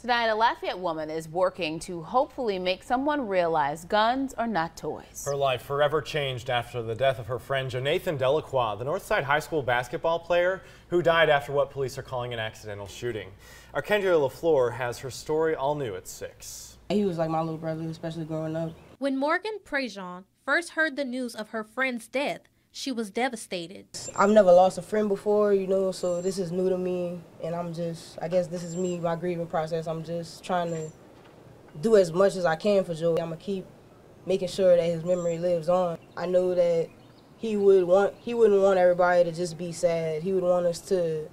Tonight, a Lafayette woman is working to hopefully make someone realize guns are not toys. Her life forever changed after the death of her friend Jonathan Delacroix, the Northside High School basketball player who died after what police are calling an accidental shooting. Our Kendra LaFleur has her story all new at 6. He was like my little brother, especially growing up. When Morgan Prejean first heard the news of her friend's death, she was devastated. I've never lost a friend before, you know, so this is new to me. And I'm just, I guess this is me, my grieving process. I'm just trying to do as much as I can for Joey. I'm going to keep making sure that his memory lives on. I know that he would want he wouldn't want everybody to just be sad. He would want us to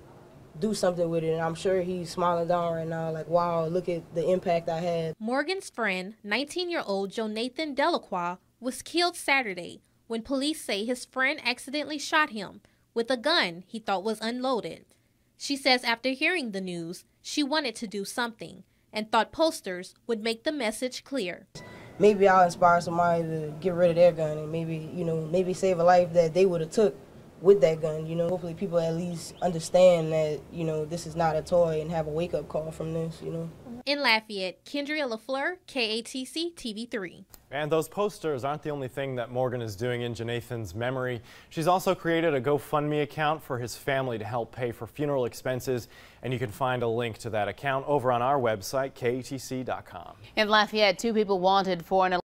do something with it. And I'm sure he's smiling down right now, like, wow, look at the impact I had. Morgan's friend, 19 year old Jonathan Delacroix, was killed Saturday when police say his friend accidentally shot him with a gun he thought was unloaded. She says after hearing the news, she wanted to do something and thought posters would make the message clear. Maybe I'll inspire somebody to get rid of their gun and maybe, you know, maybe save a life that they would have took with that gun. You know, hopefully people at least understand that you know this is not a toy and have a wake up call from this. You know. In Lafayette, Kendria Lafleur, KATC TV3. And those posters aren't the only thing that Morgan is doing in Jonathan's memory. She's also created a GoFundMe account for his family to help pay for funeral expenses, and you can find a link to that account over on our website, KATC.com. In Lafayette, two people wanted for an